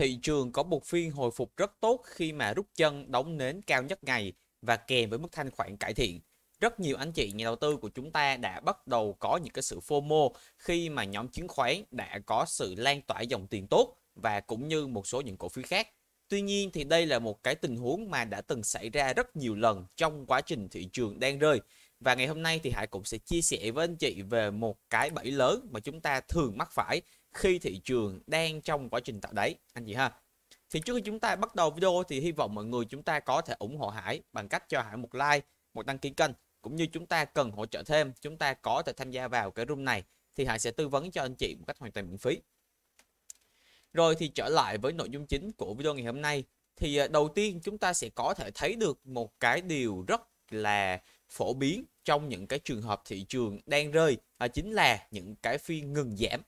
Thị trường có một phiên hồi phục rất tốt khi mà rút chân đóng nến cao nhất ngày và kèm với mức thanh khoản cải thiện. Rất nhiều anh chị nhà đầu tư của chúng ta đã bắt đầu có những cái sự FOMO khi mà nhóm chứng khoán đã có sự lan tỏa dòng tiền tốt và cũng như một số những cổ phiếu khác. Tuy nhiên thì đây là một cái tình huống mà đã từng xảy ra rất nhiều lần trong quá trình thị trường đang rơi. Và ngày hôm nay thì Hải cũng sẽ chia sẻ với anh chị về một cái bẫy lớn mà chúng ta thường mắc phải khi thị trường đang trong quá trình tạo đáy anh chị ha thì trước khi chúng ta bắt đầu video thì hy vọng mọi người chúng ta có thể ủng hộ Hải bằng cách cho Hải một like, một đăng ký kênh cũng như chúng ta cần hỗ trợ thêm chúng ta có thể tham gia vào cái room này thì Hải sẽ tư vấn cho anh chị một cách hoàn toàn miễn phí. Rồi thì trở lại với nội dung chính của video ngày hôm nay thì à, đầu tiên chúng ta sẽ có thể thấy được một cái điều rất là phổ biến trong những cái trường hợp thị trường đang rơi à, chính là những cái phiên ngừng giảm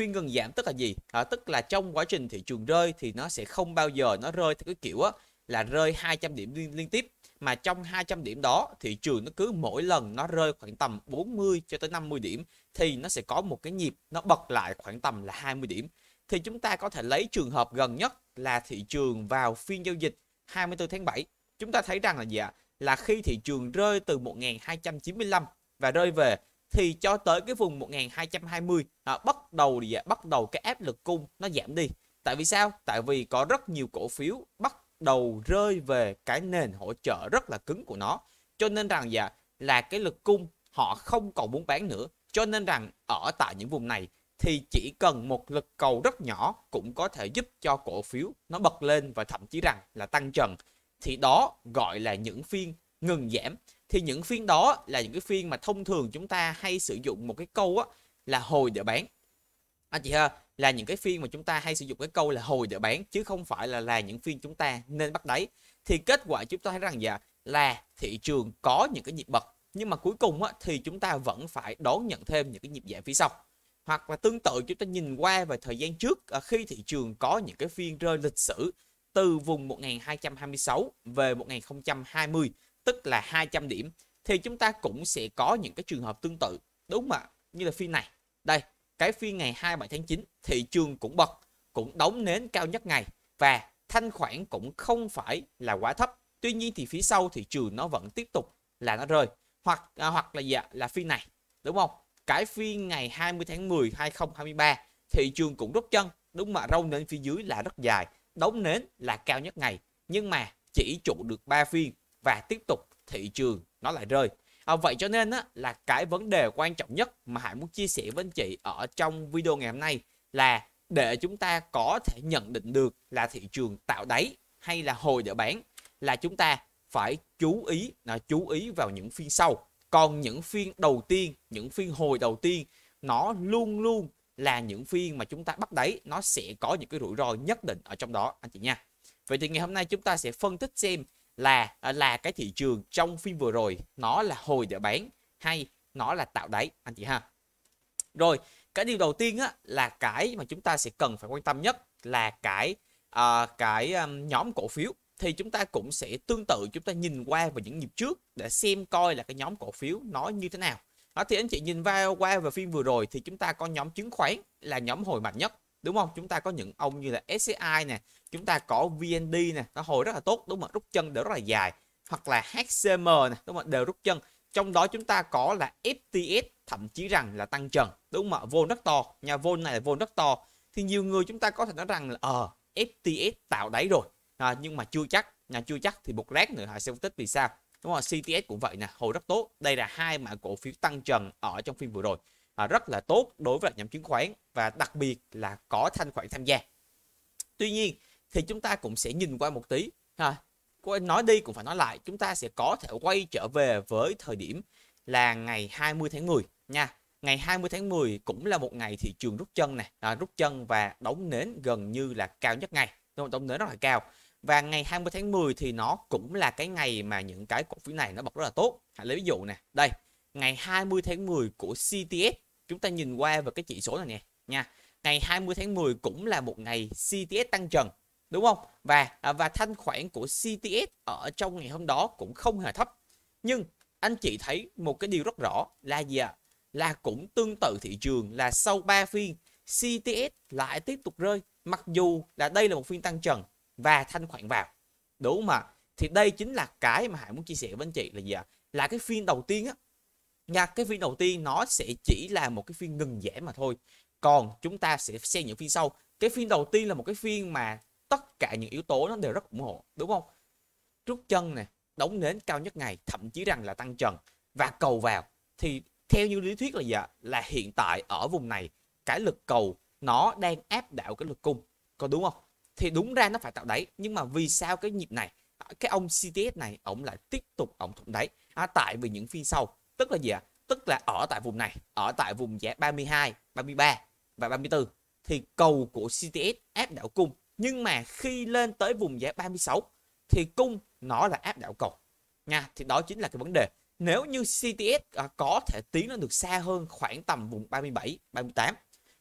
phiên gần giảm tức là gì à, tức là trong quá trình thị trường rơi thì nó sẽ không bao giờ nó rơi theo cái kiểu á, là rơi 200 điểm liên, liên tiếp mà trong 200 điểm đó thị trường nó cứ mỗi lần nó rơi khoảng tầm 40 cho tới 50 điểm thì nó sẽ có một cái nhịp nó bật lại khoảng tầm là 20 điểm thì chúng ta có thể lấy trường hợp gần nhất là thị trường vào phiên giao dịch 24 tháng 7 chúng ta thấy rằng là gì ạ là khi thị trường rơi từ 1295 và rơi về thì cho tới cái vùng 1220 à, bắt đầu gì à, bắt đầu cái áp lực cung nó giảm đi tại vì sao tại vì có rất nhiều cổ phiếu bắt đầu rơi về cái nền hỗ trợ rất là cứng của nó cho nên rằng dạ là cái lực cung họ không còn muốn bán nữa cho nên rằng ở tại những vùng này thì chỉ cần một lực cầu rất nhỏ cũng có thể giúp cho cổ phiếu nó bật lên và thậm chí rằng là tăng trần thì đó gọi là những phiên ngừng giảm thì những phiên đó là những cái phiên mà thông thường chúng ta hay sử dụng một cái câu á, là hồi để bán anh à, chị ha là những cái phiên mà chúng ta hay sử dụng cái câu là hồi để bán chứ không phải là là những phiên chúng ta nên bắt đáy thì kết quả chúng ta thấy rằng dạ là thị trường có những cái nhịp bật nhưng mà cuối cùng á, thì chúng ta vẫn phải đón nhận thêm những cái nhịp giảm phía sau hoặc là tương tự chúng ta nhìn qua về thời gian trước à, khi thị trường có những cái phiên rơi lịch sử từ vùng 1226 về 1020 tức là 200 điểm thì chúng ta cũng sẽ có những cái trường hợp tương tự đúng mà như là phiên này đây cái phiên ngày 27 tháng 9 thị trường cũng bật cũng đóng nến cao nhất ngày và thanh khoản cũng không phải là quá thấp tuy nhiên thì phía sau thị trường nó vẫn tiếp tục là nó rơi hoặc à, hoặc là dạ là phiên này đúng không cái phiên ngày 20 tháng 10 2023 thị trường cũng rút chân đúng mà râu nến phía dưới là rất dài đóng nến là cao nhất ngày nhưng mà chỉ trụ được 3 phiên và tiếp tục thị trường nó lại rơi à, vậy cho nên á, là cái vấn đề quan trọng nhất mà hải muốn chia sẻ với anh chị ở trong video ngày hôm nay là để chúng ta có thể nhận định được là thị trường tạo đáy hay là hồi để bán là chúng ta phải chú ý là chú ý vào những phiên sau còn những phiên đầu tiên những phiên hồi đầu tiên nó luôn luôn là những phiên mà chúng ta bắt đáy nó sẽ có những cái rủi ro nhất định ở trong đó anh chị nha vậy thì ngày hôm nay chúng ta sẽ phân tích xem là à, là cái thị trường trong phim vừa rồi nó là hồi để bán hay nó là tạo đáy anh chị ha rồi cái điều đầu tiên á, là cái mà chúng ta sẽ cần phải quan tâm nhất là cái uh, cái um, nhóm cổ phiếu thì chúng ta cũng sẽ tương tự chúng ta nhìn qua vào những nhịp trước để xem coi là cái nhóm cổ phiếu nó như thế nào đó thì anh chị nhìn vào qua về phim vừa rồi thì chúng ta có nhóm chứng khoán là nhóm hồi mạnh nhất đúng không chúng ta có những ông như là SCI nè chúng ta có VND nè nó hồi rất là tốt đúng không rút chân đều rất là dài hoặc là HCM nè đúng không đều rút chân trong đó chúng ta có là FTS thậm chí rằng là tăng trần đúng không ạ vôn rất to nhà vôn này là vôn rất to thì nhiều người chúng ta có thể nói rằng là ờ uh, FTS tạo đáy rồi à, nhưng mà chưa chắc nhà chưa chắc thì một lát nữa họ sẽ phân tích vì sao đúng không CTS cũng vậy nè hồi rất tốt đây là hai mã cổ phiếu tăng trần ở trong phim vừa rồi À, rất là tốt đối với nhóm chứng khoán và đặc biệt là có thanh khoản tham gia tuy nhiên thì chúng ta cũng sẽ nhìn qua một tí ha nói đi cũng phải nói lại chúng ta sẽ có thể quay trở về với thời điểm là ngày 20 tháng 10 nha ngày 20 tháng 10 cũng là một ngày thị trường rút chân này à, rút chân và đóng nến gần như là cao nhất ngày đóng nến rất là cao và ngày 20 tháng 10 thì nó cũng là cái ngày mà những cái cổ phiếu này nó bật rất là tốt à, lấy ví dụ nè đây ngày 20 tháng 10 của CTS chúng ta nhìn qua về cái chỉ số này nè nha ngày 20 tháng 10 cũng là một ngày CTS tăng trần đúng không và à, và thanh khoản của CTS ở trong ngày hôm đó cũng không hề thấp nhưng anh chị thấy một cái điều rất rõ là gì ạ là cũng tương tự thị trường là sau 3 phiên CTS lại tiếp tục rơi mặc dù là đây là một phiên tăng trần và thanh khoản vào đúng không ạ thì đây chính là cái mà Hải muốn chia sẻ với anh chị là gì ạ là cái phiên đầu tiên á, nha cái phiên đầu tiên nó sẽ chỉ là một cái phiên ngừng giảm mà thôi còn chúng ta sẽ xem những phiên sau cái phiên đầu tiên là một cái phiên mà tất cả những yếu tố nó đều rất ủng hộ đúng không trước chân này đóng nến cao nhất ngày thậm chí rằng là tăng trần và cầu vào thì theo như lý thuyết là gì ạ là hiện tại ở vùng này cái lực cầu nó đang áp đảo cái lực cung có đúng không thì đúng ra nó phải tạo đáy nhưng mà vì sao cái nhịp này cái ông CTS này ổng lại tiếp tục ổng thủng đáy à, tại vì những phiên sau tức là gì ạ? Tức là ở tại vùng này, ở tại vùng giá 32, 33 và 34 thì cầu của CTS áp đảo cung. Nhưng mà khi lên tới vùng giá 36 thì cung nó là áp đảo cầu. Nha, thì đó chính là cái vấn đề. Nếu như CTS à, có thể tiến lên được xa hơn khoảng tầm vùng 37, 38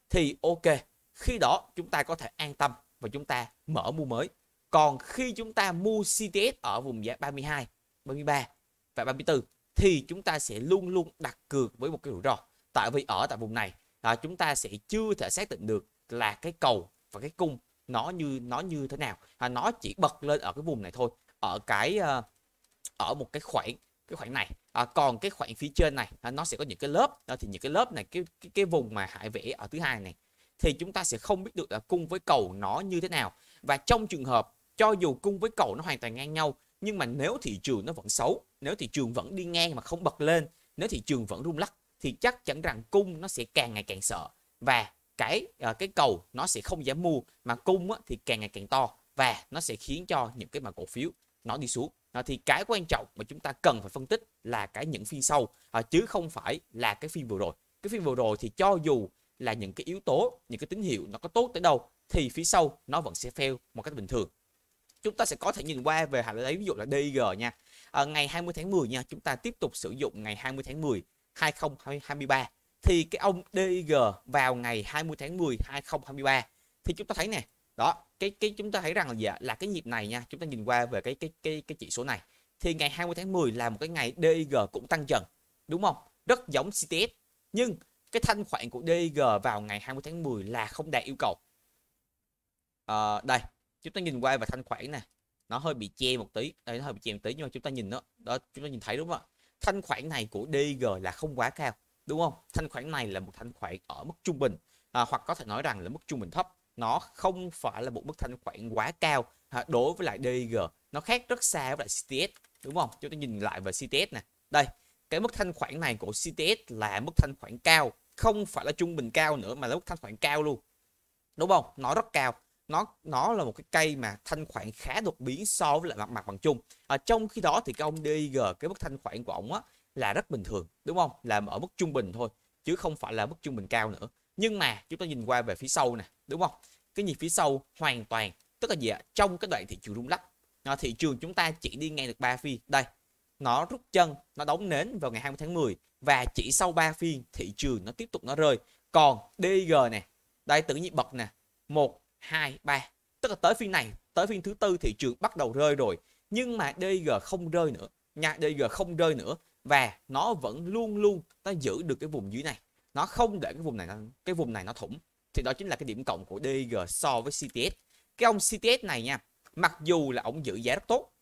thì ok, khi đó chúng ta có thể an tâm và chúng ta mở mua mới. Còn khi chúng ta mua CTS ở vùng giá 32, 33 và 34 thì chúng ta sẽ luôn luôn đặt cược với một cái rủi ro tại vì ở tại vùng này à, chúng ta sẽ chưa thể xác định được là cái cầu và cái cung nó như nó như thế nào à, nó chỉ bật lên ở cái vùng này thôi ở cái ờ, ở một cái khoảng cái khoảng này à, còn cái khoảng phía trên này à, nó sẽ có những cái lớp à, thì những cái lớp này cái cái, cái vùng mà hải vẽ ở thứ hai này thì chúng ta sẽ không biết được là cung với cầu nó như thế nào và trong trường hợp cho dù cung với cầu nó hoàn toàn ngang nhau nhưng mà nếu thị trường nó vẫn xấu nếu thị trường vẫn đi ngang mà không bật lên nếu thị trường vẫn rung lắc thì chắc chắn rằng cung nó sẽ càng ngày càng sợ và cái à, cái cầu nó sẽ không giảm mua mà cung thì càng ngày càng to và nó sẽ khiến cho những cái mà cổ phiếu nó đi xuống à, thì cái quan trọng mà chúng ta cần phải phân tích là cái những phiên sau à, chứ không phải là cái phiên vừa rồi cái phiên vừa rồi thì cho dù là những cái yếu tố những cái tín hiệu nó có tốt tới đâu thì phía sau nó vẫn sẽ fail một cách bình thường chúng ta sẽ có thể nhìn qua về hàng lấy ví dụ là dg nha à, ngày 20 tháng 10 nha chúng ta tiếp tục sử dụng ngày 20 tháng 10 2023 thì cái ông DIG vào ngày 20 tháng 10 2023 thì chúng ta thấy nè đó cái cái chúng ta thấy rằng là gì ạ là cái nhịp này nha chúng ta nhìn qua về cái cái cái cái chỉ số này thì ngày 20 tháng 10 là một cái ngày DIG cũng tăng dần đúng không rất giống CTS nhưng cái thanh khoản của DIG vào ngày 20 tháng 10 là không đạt yêu cầu à, đây chúng ta nhìn qua về thanh khoản này nó hơi bị che một tí đây nó hơi bị che một tí nhưng mà chúng ta nhìn nó đó chúng ta nhìn thấy đúng không ạ thanh khoản này của DG là không quá cao đúng không thanh khoản này là một thanh khoản ở mức trung bình à, hoặc có thể nói rằng là mức trung bình thấp nó không phải là một mức thanh khoản quá cao à, đối với lại DG nó khác rất xa với lại CTS đúng không chúng ta nhìn lại về CTS nè đây cái mức thanh khoản này của CTS là mức thanh khoản cao không phải là trung bình cao nữa mà là mức thanh khoản cao luôn đúng không nó rất cao nó nó là một cái cây mà thanh khoản khá đột biến so với lại mặt mặt bằng chung à, trong khi đó thì cái ông DIG cái mức thanh khoản của ông á là rất bình thường đúng không là ở mức trung bình thôi chứ không phải là mức trung bình cao nữa nhưng mà chúng ta nhìn qua về phía sau nè đúng không cái nhìn phía sau hoàn toàn tức là gì ạ trong cái đoạn thị trường rung lắc à, thị trường chúng ta chỉ đi ngay được 3 phiên đây nó rút chân nó đóng nến vào ngày 20 tháng 10 và chỉ sau 3 phiên thị trường nó tiếp tục nó rơi còn DIG nè đây tự nhiên bật nè một 2, 3. Tức là tới phiên này, tới phiên thứ tư thị trường bắt đầu rơi rồi. Nhưng mà DG không rơi nữa. Nha, DG không rơi nữa. Và nó vẫn luôn luôn nó giữ được cái vùng dưới này. Nó không để cái vùng này cái vùng này nó thủng. Thì đó chính là cái điểm cộng của DG so với CTS. Cái ông CTS này nha, mặc dù là ông giữ giá rất tốt,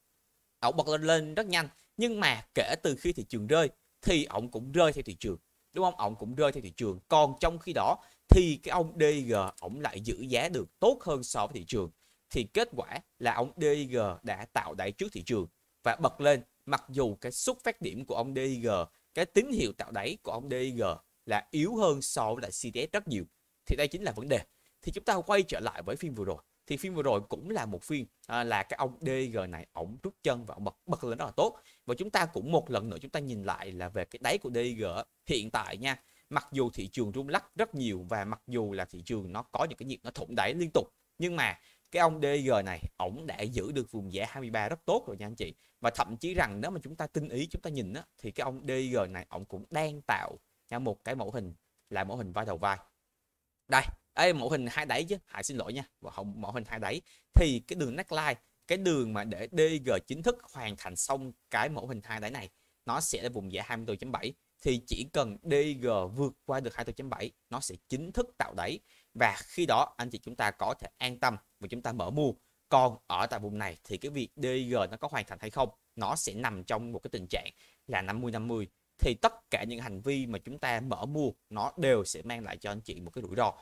ông bật lên lên rất nhanh, nhưng mà kể từ khi thị trường rơi thì ông cũng rơi theo thị trường đúng không ông cũng rơi theo thị trường còn trong khi đó thì cái ông DG ổng lại giữ giá được tốt hơn so với thị trường thì kết quả là ông DG đã tạo đáy trước thị trường và bật lên mặc dù cái xuất phát điểm của ông DG cái tín hiệu tạo đáy của ông DG là yếu hơn so với lại CTS rất nhiều thì đây chính là vấn đề thì chúng ta quay trở lại với phiên vừa rồi thì phiên vừa rồi cũng là một phiên à, là cái ông DG này ổng rút chân và ổng bật bật lên rất là tốt và chúng ta cũng một lần nữa chúng ta nhìn lại là về cái đáy của DG hiện tại nha mặc dù thị trường rung lắc rất nhiều và mặc dù là thị trường nó có những cái nhịp nó thủng đẩy liên tục nhưng mà cái ông DG này ổng đã giữ được vùng giá 23 rất tốt rồi nha anh chị và thậm chí rằng nếu mà chúng ta tinh ý chúng ta nhìn á, thì cái ông DG này ổng cũng đang tạo ra một cái mẫu hình là mẫu hình vai đầu vai đây Ê, mẫu hình hai đáy chứ hãy xin lỗi nha và không mẫu hình hai đáy thì cái đường neckline cái đường mà để DG chính thức hoàn thành xong cái mẫu hình hai đáy này nó sẽ là vùng giá 24.7 thì chỉ cần DG vượt qua được 24.7 nó sẽ chính thức tạo đáy và khi đó anh chị chúng ta có thể an tâm và chúng ta mở mua còn ở tại vùng này thì cái việc DG nó có hoàn thành hay không nó sẽ nằm trong một cái tình trạng là 50 50 thì tất cả những hành vi mà chúng ta mở mua nó đều sẽ mang lại cho anh chị một cái rủi ro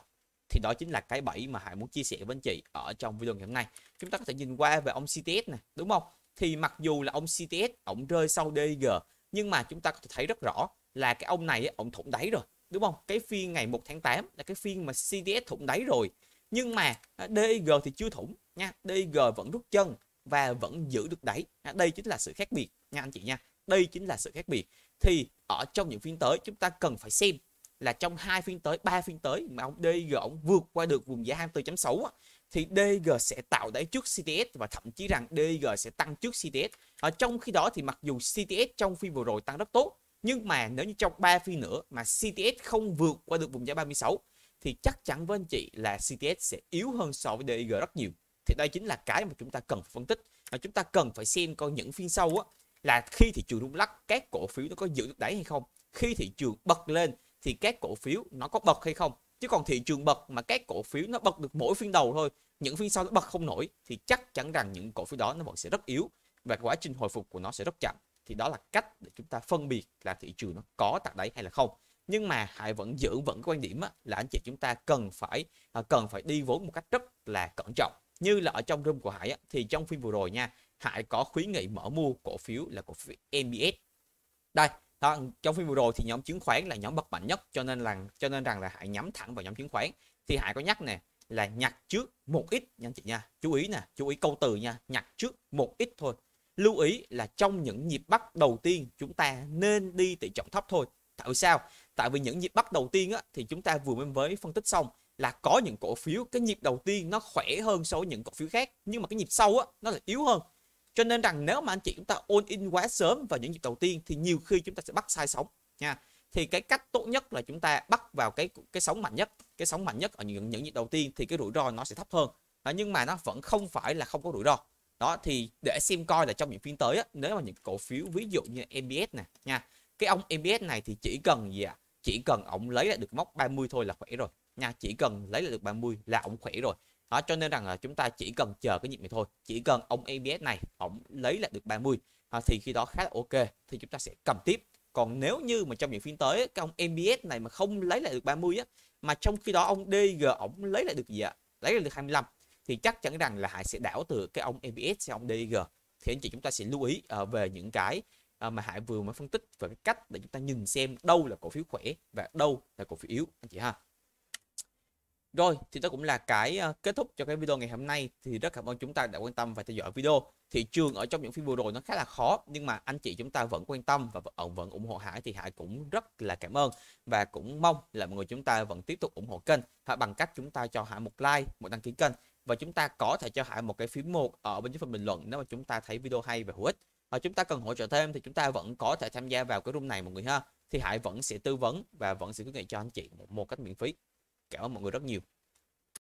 thì đó chính là cái bẫy mà Hải muốn chia sẻ với anh chị ở trong video ngày hôm nay chúng ta có thể nhìn qua về ông CTS này đúng không thì mặc dù là ông CTS ổng rơi sau DG nhưng mà chúng ta có thể thấy rất rõ là cái ông này ông thủng đáy rồi đúng không cái phiên ngày 1 tháng 8 là cái phiên mà CDS thủng đáy rồi nhưng mà à, DIG thì chưa thủng nha DIG vẫn rút chân và vẫn giữ được đáy à, đây chính là sự khác biệt nha anh chị nha đây chính là sự khác biệt thì ở trong những phiên tới chúng ta cần phải xem là trong hai phiên tới ba phiên tới mà ông DG ông vượt qua được vùng giá 24.6 thì DG sẽ tạo đáy trước CTS và thậm chí rằng DG sẽ tăng trước CTS ở trong khi đó thì mặc dù CTS trong phiên vừa rồi tăng rất tốt nhưng mà nếu như trong 3 phiên nữa mà CTS không vượt qua được vùng giá 36 thì chắc chắn với anh chị là CTS sẽ yếu hơn so với DIG rất nhiều. Thì đây chính là cái mà chúng ta cần phân tích. Và chúng ta cần phải xem coi những phiên sau á là khi thị trường rung lắc các cổ phiếu nó có giữ được đáy hay không. Khi thị trường bật lên thì các cổ phiếu nó có bật hay không. Chứ còn thị trường bật mà các cổ phiếu nó bật được mỗi phiên đầu thôi, những phiên sau nó bật không nổi thì chắc chắn rằng những cổ phiếu đó nó vẫn sẽ rất yếu và quá trình hồi phục của nó sẽ rất chậm thì đó là cách để chúng ta phân biệt là thị trường nó có tại đấy hay là không nhưng mà hãy vẫn giữ vẫn quan điểm là anh chị chúng ta cần phải à, cần phải đi vốn một cách rất là cẩn trọng như là ở trong room của Hải thì trong phiên vừa rồi nha Hải có khuyến nghị mở mua cổ phiếu là cổ phiếu MBS đây đó, trong phiên vừa rồi thì nhóm chứng khoán là nhóm bật mạnh nhất cho nên là cho nên rằng là Hải nhắm thẳng vào nhóm chứng khoán thì Hải có nhắc nè là nhặt trước một ít nha anh chị nha chú ý nè chú ý câu từ nha nhặt trước một ít thôi lưu ý là trong những nhịp bắt đầu tiên chúng ta nên đi tỷ trọng thấp thôi tại vì sao tại vì những nhịp bắt đầu tiên á, thì chúng ta vừa mới với phân tích xong là có những cổ phiếu cái nhịp đầu tiên nó khỏe hơn so với những cổ phiếu khác nhưng mà cái nhịp sau á, nó là yếu hơn cho nên rằng nếu mà anh chị chúng ta ôn in quá sớm vào những nhịp đầu tiên thì nhiều khi chúng ta sẽ bắt sai sóng nha thì cái cách tốt nhất là chúng ta bắt vào cái cái sóng mạnh nhất cái sóng mạnh nhất ở những những nhịp đầu tiên thì cái rủi ro nó sẽ thấp hơn nhưng mà nó vẫn không phải là không có rủi ro đó thì để xem coi là trong những phiên tới á, nếu mà những cổ phiếu ví dụ như MBS nè nha cái ông MBS này thì chỉ cần gì ạ à? chỉ cần ông lấy lại được mốc 30 thôi là khỏe rồi nha chỉ cần lấy lại được 30 là ông khỏe rồi đó cho nên rằng là chúng ta chỉ cần chờ cái nhịp này thôi chỉ cần ông ABS này ông lấy lại được 30 à, thì khi đó khá là ok thì chúng ta sẽ cầm tiếp còn nếu như mà trong những phiên tới cái ông ABS này mà không lấy lại được 30 á mà trong khi đó ông DG ông lấy lại được gì ạ à? lấy lại được 25 thì chắc chắn rằng là Hải sẽ đảo từ cái ông EBS sang ông DG thì anh chị chúng ta sẽ lưu ý ờ, về những cái ờ, mà Hải vừa mới phân tích về cái cách để chúng ta nhìn xem đâu là cổ phiếu khỏe và đâu là cổ phiếu yếu anh chị ha rồi thì đó cũng là cái ờ, kết thúc cho cái video ngày hôm nay thì rất cảm ơn chúng ta đã quan tâm và theo dõi video thị trường ở trong những phiên vừa rồi nó khá là khó nhưng mà anh chị chúng ta vẫn quan tâm và vẫn, vẫn ủng hộ Hải thì Hải cũng rất là cảm ơn và cũng mong là mọi người chúng ta vẫn tiếp tục ủng hộ kênh bằng cách chúng ta cho Hải một like một đăng ký kênh và chúng ta có thể cho hại một cái phím một ở bên dưới phần bình luận nếu mà chúng ta thấy video hay và hữu ích. Và chúng ta cần hỗ trợ thêm thì chúng ta vẫn có thể tham gia vào cái room này mọi người ha. Thì Hải vẫn sẽ tư vấn và vẫn sẽ cứ nghĩ cho anh chị một cách miễn phí. Cảm ơn mọi người rất nhiều.